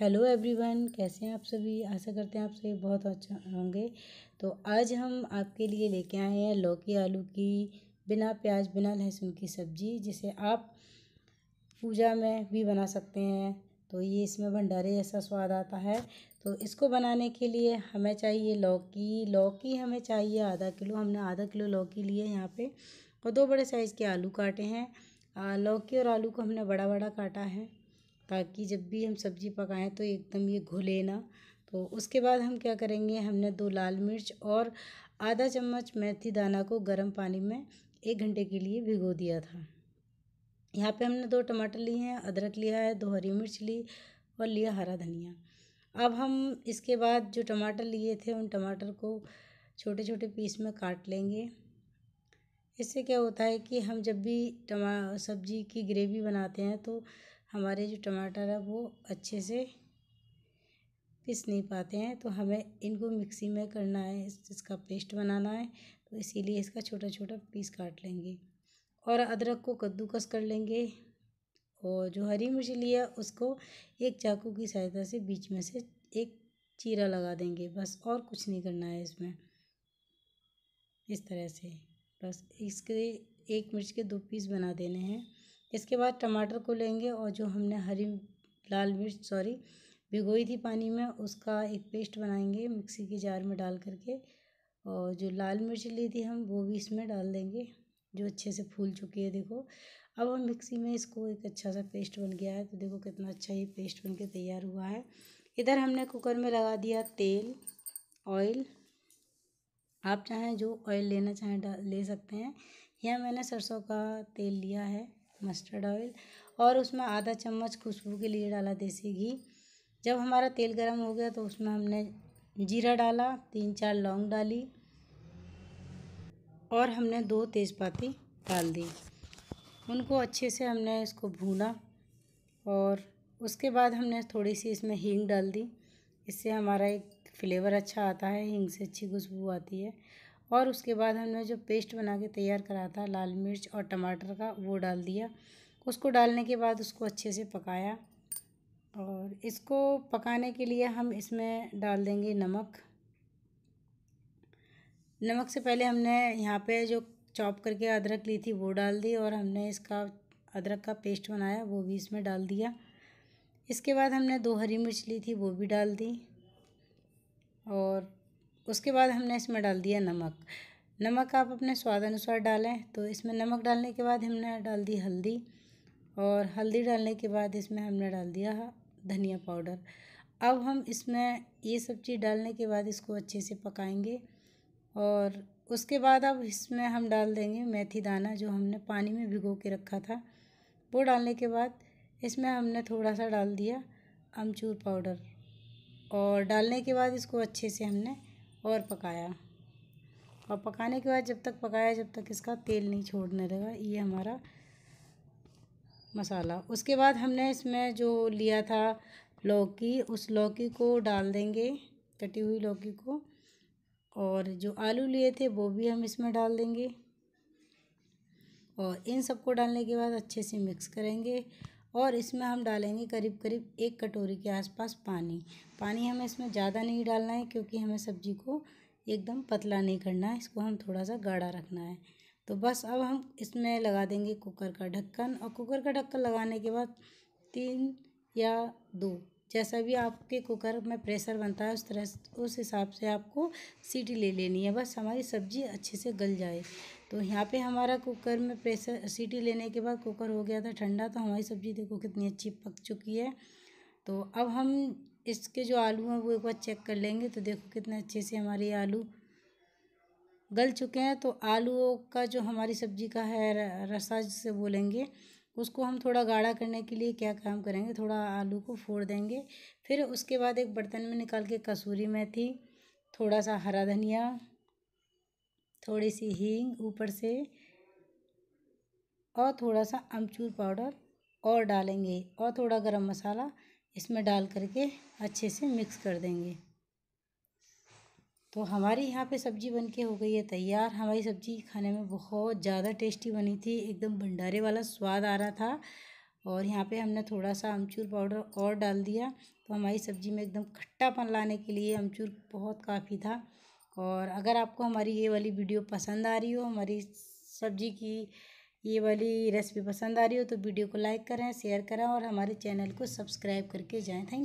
hello everyone कैसे हैं आप सभी आशा करते हैं आप सभी बहुत अच्छा होंगे तो आज हम आपके लिए लेके आए हैं लौकी आलू की बिना प्याज बिना लहसुन की सब्ज़ी जिसे आप पूजा में भी बना सकते हैं तो ये इसमें भंडारे जैसा स्वाद आता है तो इसको बनाने के लिए हमें चाहिए लौकी लौकी हमें चाहिए आधा किलो हमने आधा किलो लौकी लिए यहाँ पर और दो बड़े साइज़ के आलू काटे हैं लौकी और आलू को हमने बड़ा बड़ा काटा है ताकि जब भी हम सब्ज़ी पकाएं तो एकदम ये घुले ना तो उसके बाद हम क्या करेंगे हमने दो लाल मिर्च और आधा चम्मच मेथी दाना को गर्म पानी में एक घंटे के लिए भिगो दिया था यहाँ पे हमने दो टमाटर लिए हैं अदरक लिया है दो हरी मिर्च ली और लिया हरा धनिया अब हम इसके बाद जो टमाटर लिए थे उन टमाटर को छोटे छोटे पीस में काट लेंगे इससे क्या होता है कि हम जब भी टमा सब्ज़ी की ग्रेवी बनाते हैं तो हमारे जो टमाटर है वो अच्छे से पीस नहीं पाते हैं तो हमें इनको मिक्सी में करना है इसका पेस्ट बनाना है तो इसीलिए इसका छोटा छोटा पीस काट लेंगे और अदरक को कद्दूकस कर लेंगे और जो हरी मिर्च लिया उसको एक चाकू की सहायता से बीच में से एक चीरा लगा देंगे बस और कुछ नहीं करना है इसमें इस तरह से बस इसके एक मिर्च के दो पीस बना देने हैं इसके बाद टमाटर को लेंगे और जो हमने हरी लाल मिर्च सॉरी भिगोई थी पानी में उसका एक पेस्ट बनाएंगे मिक्सी के जार में डाल करके और जो लाल मिर्च ली थी हम वो भी इसमें डाल देंगे जो अच्छे से फूल चुकी है देखो अब हम मिक्सी में इसको एक अच्छा सा पेस्ट बन गया है तो देखो कितना अच्छा ये पेस्ट बन के तैयार हुआ है इधर हमने कुकर में लगा दिया तेल ऑयल आप चाहें जो ऑयल लेना चाहें ले सकते हैं यह मैंने सरसों का तेल लिया है मस्टर्ड ऑयल और उसमें आधा चम्मच खुशबू के लिए डाला देसी घी जब हमारा तेल गर्म हो गया तो उसमें हमने जीरा डाला तीन चार लौंग डाली और हमने दो तेज़पाती डाल दी उनको अच्छे से हमने इसको भूना और उसके बाद हमने थोड़ी सी इसमें हींग डाल दी इससे हमारा एक फ्लेवर अच्छा आता है हींग से अच्छी खुशबू आती है और उसके बाद हमने जो पेस्ट बना के तैयार करा था लाल मिर्च और टमाटर का वो डाल दिया उसको डालने के बाद उसको अच्छे से पकाया और इसको पकाने के लिए हम इसमें डाल देंगे नमक नमक से पहले हमने यहाँ पे जो चॉप करके अदरक ली थी वो डाल दी और हमने इसका अदरक का पेस्ट बनाया वो भी इसमें डाल दिया इसके बाद हमने दो हरी मिर्च ली थी वो भी डाल दी और उसके बाद हमने इसमें डाल दिया नमक नमक आप अपने स्वाद अनुसार डालें तो इसमें नमक डालने के बाद हमने डाल दी हल्दी और हल्दी डालने के बाद इसमें हमने डाल दिया धनिया पाउडर अब हम इसमें ये सब चीज़ डालने के बाद इसको अच्छे से पकाएंगे और उसके बाद अब इसमें हम डाल देंगे मेथी दाना जो हमने पानी में भिगो के रखा था वो डालने के बाद इसमें हमने थोड़ा सा डाल दिया अमचूर पाउडर और डालने के बाद इसको अच्छे से हमने और पकाया और पकाने के बाद जब तक पकाया जब तक इसका तेल नहीं छोड़ने लगा ये हमारा मसाला उसके बाद हमने इसमें जो लिया था लौकी उस लौकी को डाल देंगे कटी हुई लौकी को और जो आलू लिए थे वो भी हम इसमें डाल देंगे और इन सबको डालने के बाद अच्छे से मिक्स करेंगे और इसमें हम डालेंगे करीब करीब एक कटोरी के आसपास पानी पानी हमें इसमें ज़्यादा नहीं डालना है क्योंकि हमें सब्ज़ी को एकदम पतला नहीं करना है इसको हम थोड़ा सा गाढ़ा रखना है तो बस अब हम इसमें लगा देंगे कुकर का ढक्कन और कुकर का ढक्कन लगाने के बाद तीन या दो जैसा भी आपके कुकर में प्रेशर बनता है उस तरह उस हिसाब से आपको सीटी ले लेनी है बस हमारी सब्ज़ी अच्छे से गल जाए तो यहाँ पे हमारा कुकर में प्रेशर सीटी लेने के बाद कुकर हो गया था ठंडा तो हमारी सब्ज़ी देखो कितनी अच्छी पक चुकी है तो अब हम इसके जो आलू हैं वो एक बार चेक कर लेंगे तो देखो कितने अच्छे से हमारे आलू गल चुके हैं तो आलूओं का जो हमारी सब्ज़ी का है रसा जिसे बोलेंगे उसको हम थोड़ा गाढ़ा करने के लिए क्या काम करेंगे थोड़ा आलू को फोड़ देंगे फिर उसके बाद एक बर्तन में निकाल के कसूरी मेथी थोड़ा सा हरा धनिया थोड़ी सी हींग ऊपर से और थोड़ा सा अमचूर पाउडर और डालेंगे और थोड़ा गरम मसाला इसमें डाल करके अच्छे से मिक्स कर देंगे तो हमारी यहाँ पे सब्ज़ी बन के हो गई है तैयार हमारी सब्ज़ी खाने में बहुत ज़्यादा टेस्टी बनी थी एकदम भंडारे वाला स्वाद आ रहा था और यहाँ पे हमने थोड़ा सा अमचूर पाउडर और डाल दिया तो हमारी सब्ज़ी में एकदम खट्टापन लाने के लिए अमचूर बहुत काफ़ी था और अगर आपको हमारी ये वाली वीडियो पसंद आ रही हो हमारी सब्ज़ी की ये वाली रेसिपी पसंद आ रही हो तो वीडियो को लाइक करें शेयर करें और हमारे चैनल को सब्सक्राइब करके जाएँ थैंक